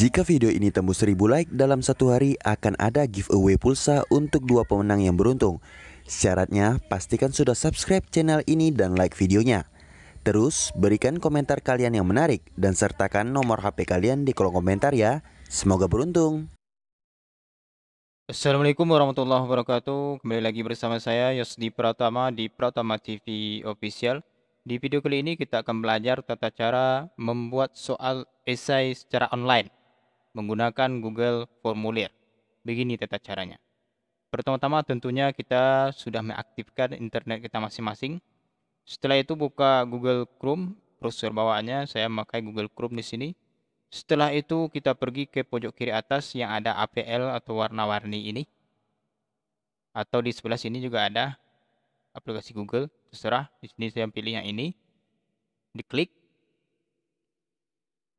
Jika video ini tembus 1000 like dalam satu hari akan ada giveaway pulsa untuk dua pemenang yang beruntung. Syaratnya pastikan sudah subscribe channel ini dan like videonya. Terus berikan komentar kalian yang menarik dan sertakan nomor HP kalian di kolom komentar ya. Semoga beruntung. Assalamualaikum warahmatullahi wabarakatuh. Kembali lagi bersama saya Yosdi Pratama di Pratama TV Official. Di video kali ini kita akan belajar tata cara membuat soal esai secara online menggunakan Google Formulir. Begini tata caranya. Pertama-tama tentunya kita sudah mengaktifkan internet kita masing-masing. Setelah itu buka Google Chrome, browser bawaannya saya memakai Google Chrome di sini. Setelah itu kita pergi ke pojok kiri atas yang ada APL atau warna-warni ini. Atau di sebelah sini juga ada aplikasi Google, terserah. Di sini saya pilih yang ini. Diklik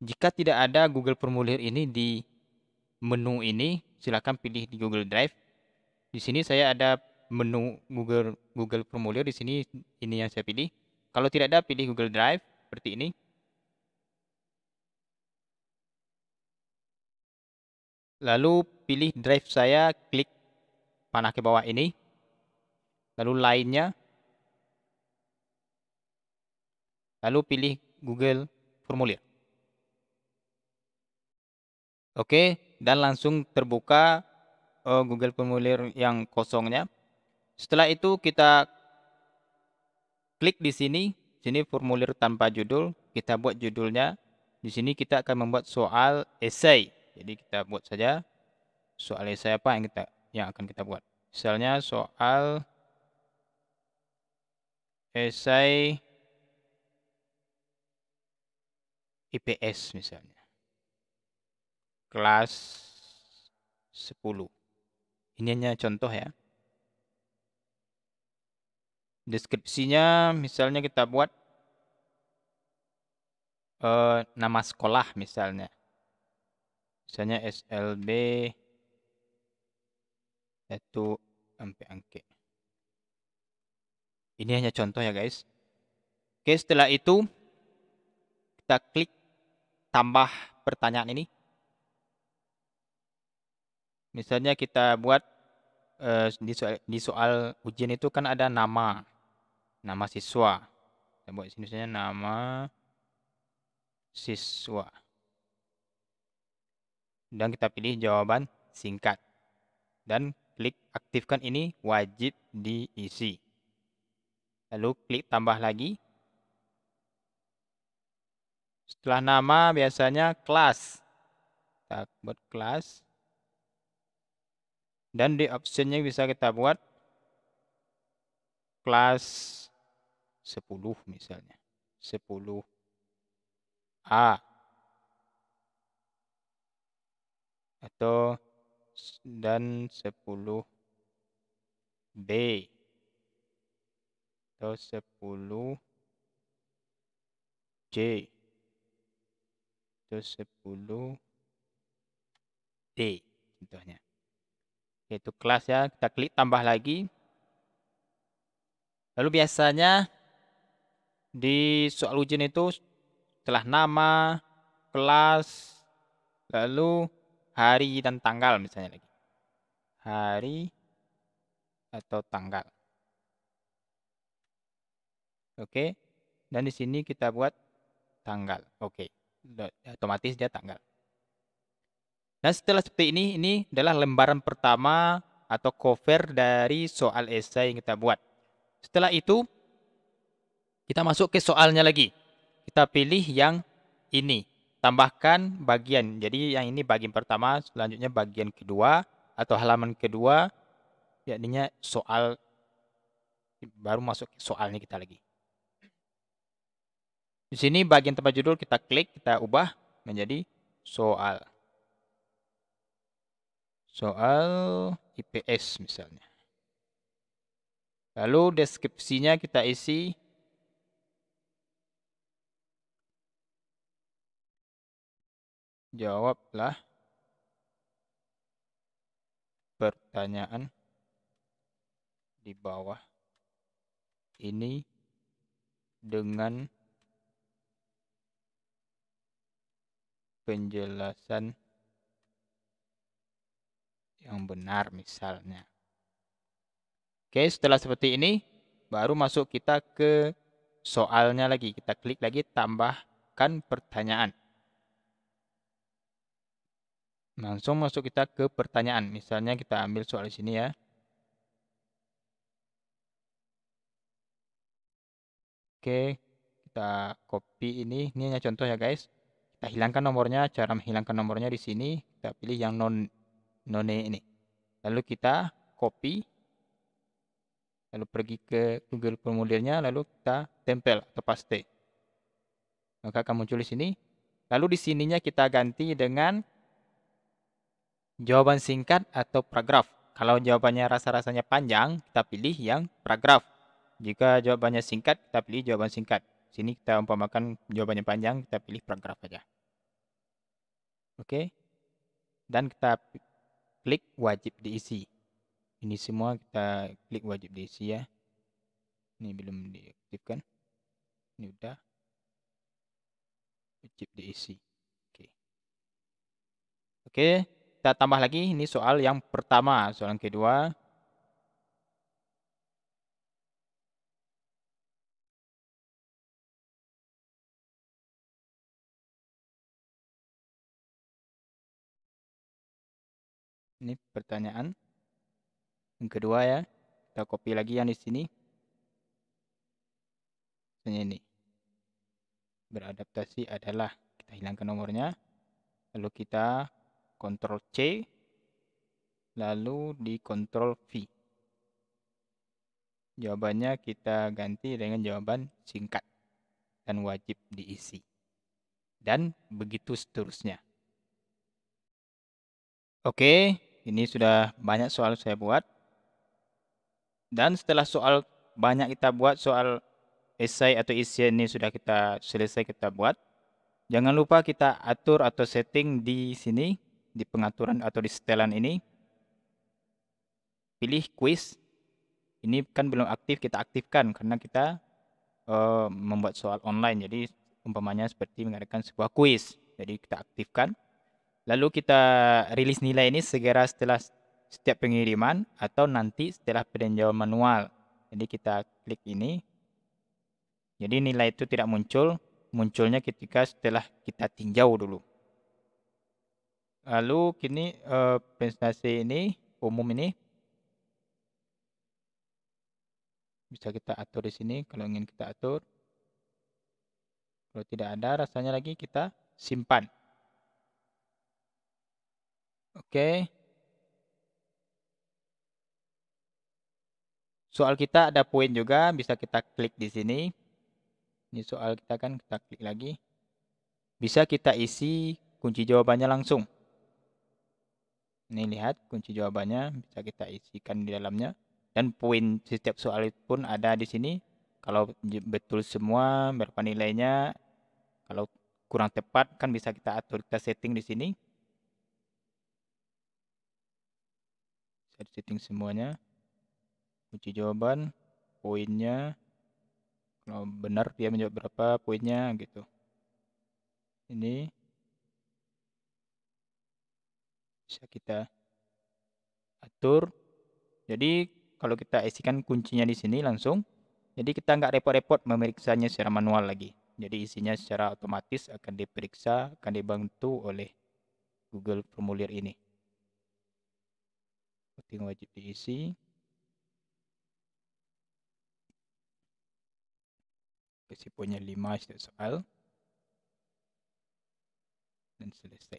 jika tidak ada Google Formulir ini di menu ini, silakan pilih di Google Drive. Di sini saya ada menu Google Google Formulir di sini ini yang saya pilih. Kalau tidak ada pilih Google Drive seperti ini. Lalu pilih drive saya, klik panah ke bawah ini. Lalu lainnya. Lalu pilih Google Formulir. Oke, dan langsung terbuka uh, Google Formulir yang kosongnya. Setelah itu kita klik di sini, sini formulir tanpa judul, kita buat judulnya. Di sini kita akan membuat soal esai. Jadi kita buat saja soal esai apa yang kita yang akan kita buat. Misalnya soal esai IPS misalnya kelas 10. Ini hanya contoh ya. Deskripsinya misalnya kita buat uh, nama sekolah misalnya. Misalnya SLB 1 sampai angke. Ini hanya contoh ya guys. Oke, setelah itu kita klik tambah pertanyaan ini. Misalnya kita buat uh, di, soal, di soal ujian itu kan ada nama, nama siswa. Kita buat sini misalnya nama siswa. Dan kita pilih jawaban singkat. Dan klik aktifkan ini wajib diisi. Lalu klik tambah lagi. Setelah nama biasanya kelas. Kita buat kelas. Dan di optionnya bisa kita buat kelas 10 misalnya. 10A. Atau dan 10B. Atau 10C. Atau 10D contohnya itu kelas ya. Kita klik tambah lagi. Lalu biasanya di soal ujian itu setelah nama, kelas, lalu hari dan tanggal misalnya lagi. Hari atau tanggal. Oke. Dan di sini kita buat tanggal. Oke. Otomatis dia tanggal. Nah, setelah seperti ini, ini adalah lembaran pertama atau cover dari soal esai yang kita buat. Setelah itu, kita masuk ke soalnya lagi. Kita pilih yang ini. Tambahkan bagian. Jadi yang ini bagian pertama, selanjutnya bagian kedua atau halaman kedua, yakninya soal baru masuk ke soalnya kita lagi. Di sini bagian tempat judul kita klik, kita ubah menjadi soal soal IPS misalnya. Lalu deskripsinya kita isi jawablah pertanyaan di bawah ini dengan penjelasan yang benar misalnya. Oke, setelah seperti ini baru masuk kita ke soalnya lagi. Kita klik lagi tambahkan pertanyaan. Langsung masuk kita ke pertanyaan. Misalnya kita ambil soal di sini ya. Oke, kita copy ini. Ini hanya contoh ya guys. Kita hilangkan nomornya. Cara menghilangkan nomornya di sini. Kita pilih yang non none ini. Lalu kita copy, lalu pergi ke Google formulirnya, lalu kita tempel atau paste. Maka akan muncul di sini. Lalu di sininya kita ganti dengan jawaban singkat atau paragraf. Kalau jawabannya rasa-rasanya panjang, kita pilih yang paragraf. Jika jawabannya singkat, kita pilih jawaban singkat. Sini kita umpamakan jawabannya panjang, kita pilih paragraf saja. Oke. Okay. Dan kita klik wajib diisi. Ini semua kita klik wajib diisi ya. Ini belum diaktifkan. Ini udah wajib diisi. Oke. Okay. Oke, okay, kita tambah lagi ini soal yang pertama, soal yang kedua. Ini pertanyaan. Yang kedua ya, kita copy lagi yang di sini. Ini beradaptasi adalah kita hilangkan nomornya. Lalu kita kontrol C, lalu di Ctrl V. Jawabannya kita ganti dengan jawaban singkat dan wajib diisi. Dan begitu seterusnya. Oke, ini sudah banyak soal saya buat. Dan setelah soal banyak kita buat, soal esai atau isian ini sudah kita selesai kita buat. Jangan lupa kita atur atau setting di sini, di pengaturan atau di setelan ini. Pilih quiz. Ini kan belum aktif, kita aktifkan karena kita uh, membuat soal online. Jadi umpamanya seperti mengadakan sebuah quiz. Jadi kita aktifkan. Lalu kita rilis nilai ini segera setelah setiap pengiriman atau nanti setelah peninjauan manual. Jadi kita klik ini. Jadi nilai itu tidak muncul, munculnya ketika setelah kita tinjau dulu. Lalu kini eh, presentasi ini umum ini bisa kita atur di sini kalau ingin kita atur. Kalau tidak ada rasanya lagi kita simpan. Oke. Soal kita ada poin juga, bisa kita klik di sini. Ini soal kita kan, kita klik lagi. Bisa kita isi kunci jawabannya langsung. Ini lihat kunci jawabannya, bisa kita isikan di dalamnya. Dan poin setiap soal itu pun ada di sini. Kalau betul semua, berapa nilainya. Kalau kurang tepat kan bisa kita atur, kita setting di sini. editing semuanya kunci jawaban poinnya kalau oh, benar dia menjawab berapa poinnya gitu ini bisa kita atur jadi kalau kita isikan kuncinya di sini langsung jadi kita nggak repot-repot memeriksanya secara manual lagi jadi isinya secara otomatis akan diperiksa akan dibantu oleh Google Formulir ini penting wajib diisi. punya 5 setiap soal. Dan selesai.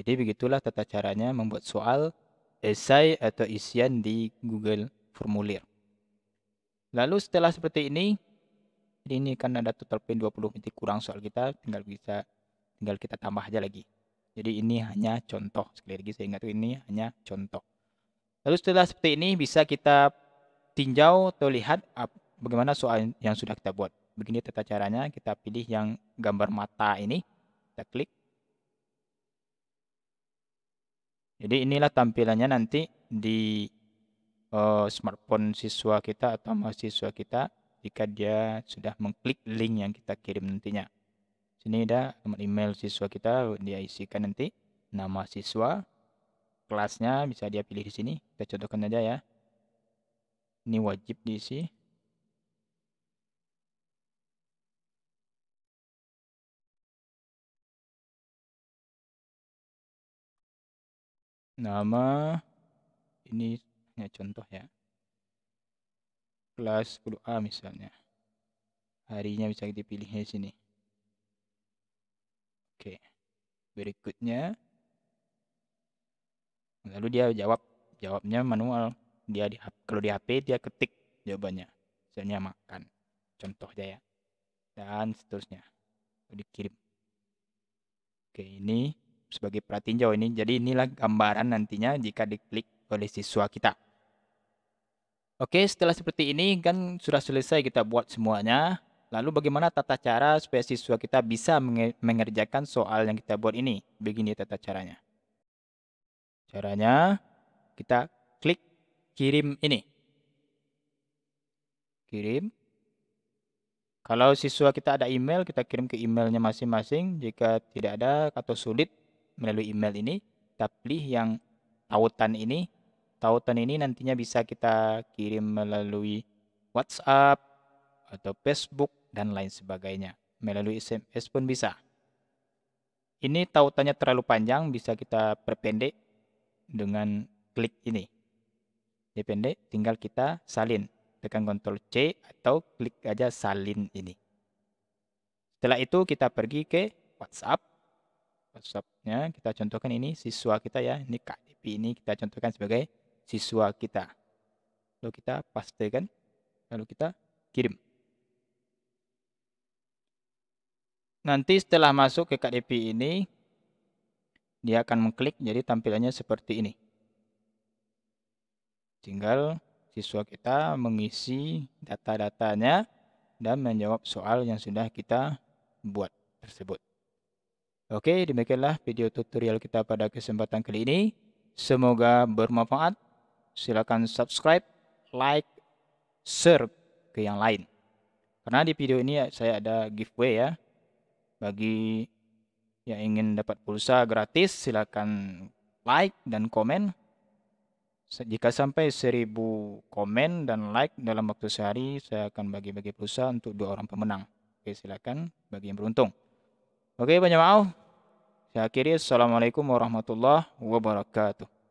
Jadi begitulah tata caranya membuat soal, esai atau isian di Google Formulir. Lalu setelah seperti ini, jadi ini kan ada total pin 20 menit kurang soal kita, tinggal bisa tinggal kita tambah aja lagi. Jadi ini hanya contoh. Sekali lagi saya ingat ini hanya contoh. Lalu setelah seperti ini bisa kita tinjau atau lihat bagaimana soal yang sudah kita buat. Begini tata caranya, kita pilih yang gambar mata ini, kita klik. Jadi inilah tampilannya nanti di uh, smartphone siswa kita atau mahasiswa kita jika dia sudah mengklik link yang kita kirim nantinya. Sini ada email siswa kita, dia isikan nanti nama siswa, kelasnya bisa dia pilih di sini. Kita contohkan aja ya. Ini wajib diisi. Nama ini hanya contoh ya. Kelas 10A misalnya. Harinya bisa dipilih di sini. Oke. Berikutnya lalu dia jawab jawabnya manual dia di kalau di HP dia ketik jawabannya misalnya makan contoh contohnya ya dan seterusnya dikirim oke ini sebagai perhatian pratinjau ini jadi inilah gambaran nantinya jika diklik oleh siswa kita oke setelah seperti ini kan sudah selesai kita buat semuanya lalu bagaimana tata cara supaya siswa kita bisa mengerjakan soal yang kita buat ini begini tata caranya Caranya kita klik kirim ini. Kirim. Kalau siswa kita ada email, kita kirim ke emailnya masing-masing. Jika tidak ada atau sulit melalui email ini, kita pilih yang tautan ini. Tautan ini nantinya bisa kita kirim melalui WhatsApp atau Facebook dan lain sebagainya. Melalui SMS pun bisa. Ini tautannya terlalu panjang, bisa kita perpendek dengan klik ini. DPND tinggal kita salin. Tekan Ctrl C atau klik aja salin ini. Setelah itu kita pergi ke WhatsApp. WhatsApp-nya kita contohkan ini siswa kita ya. Ini KDP ini kita contohkan sebagai siswa kita. Lalu kita paste kan, Lalu kita kirim. Nanti setelah masuk ke KDP ini, dia akan mengklik jadi tampilannya seperti ini. Tinggal siswa kita mengisi data-datanya dan menjawab soal yang sudah kita buat tersebut. Oke, demikianlah video tutorial kita pada kesempatan kali ini. Semoga bermanfaat. Silakan subscribe, like, share ke yang lain. Karena di video ini saya ada giveaway ya. Bagi yang ingin dapat pulsa gratis silakan like dan komen jika sampai 1000 komen dan like dalam waktu sehari saya akan bagi-bagi pulsa untuk dua orang pemenang oke silakan bagi yang beruntung oke banyak maaf saya akhiri assalamualaikum warahmatullahi wabarakatuh